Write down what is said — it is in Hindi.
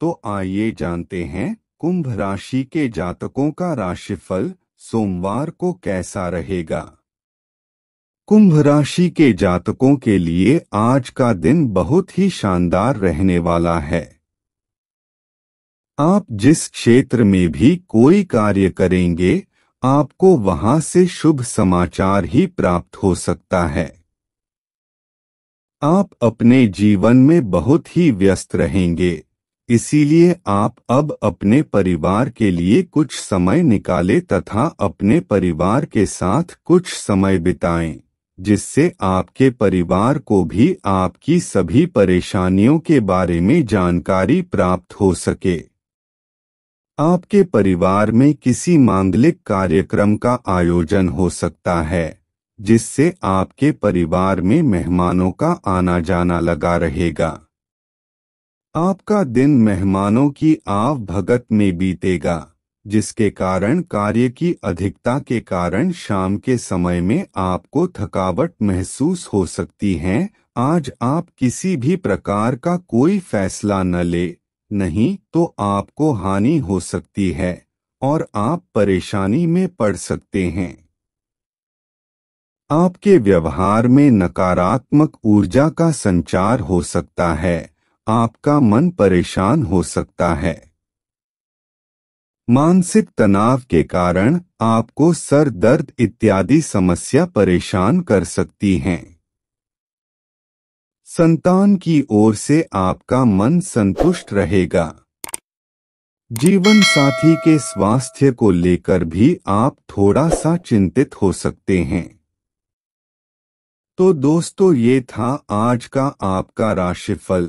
तो आइए जानते हैं कुंभ राशि के जातकों का राशिफल सोमवार को कैसा रहेगा कुंभ राशि के जातकों के लिए आज का दिन बहुत ही शानदार रहने वाला है आप जिस क्षेत्र में भी कोई कार्य करेंगे आपको वहां से शुभ समाचार ही प्राप्त हो सकता है आप अपने जीवन में बहुत ही व्यस्त रहेंगे इसीलिए आप अब अपने परिवार के लिए कुछ समय निकाले तथा अपने परिवार के साथ कुछ समय बिताएं, जिससे आपके परिवार को भी आपकी सभी परेशानियों के बारे में जानकारी प्राप्त हो सके आपके परिवार में किसी मांगलिक कार्यक्रम का आयोजन हो सकता है जिससे आपके परिवार में मेहमानों का आना जाना लगा रहेगा आपका दिन मेहमानों की आव भगत में बीतेगा जिसके कारण कार्य की अधिकता के कारण शाम के समय में आपको थकावट महसूस हो सकती है आज आप किसी भी प्रकार का कोई फैसला न ले नहीं तो आपको हानि हो सकती है और आप परेशानी में पड़ सकते हैं आपके व्यवहार में नकारात्मक ऊर्जा का संचार हो सकता है आपका मन परेशान हो सकता है मानसिक तनाव के कारण आपको सर दर्द इत्यादि समस्या परेशान कर सकती हैं संतान की ओर से आपका मन संतुष्ट रहेगा जीवन साथी के स्वास्थ्य को लेकर भी आप थोड़ा सा चिंतित हो सकते हैं तो दोस्तों ये था आज का आपका राशिफल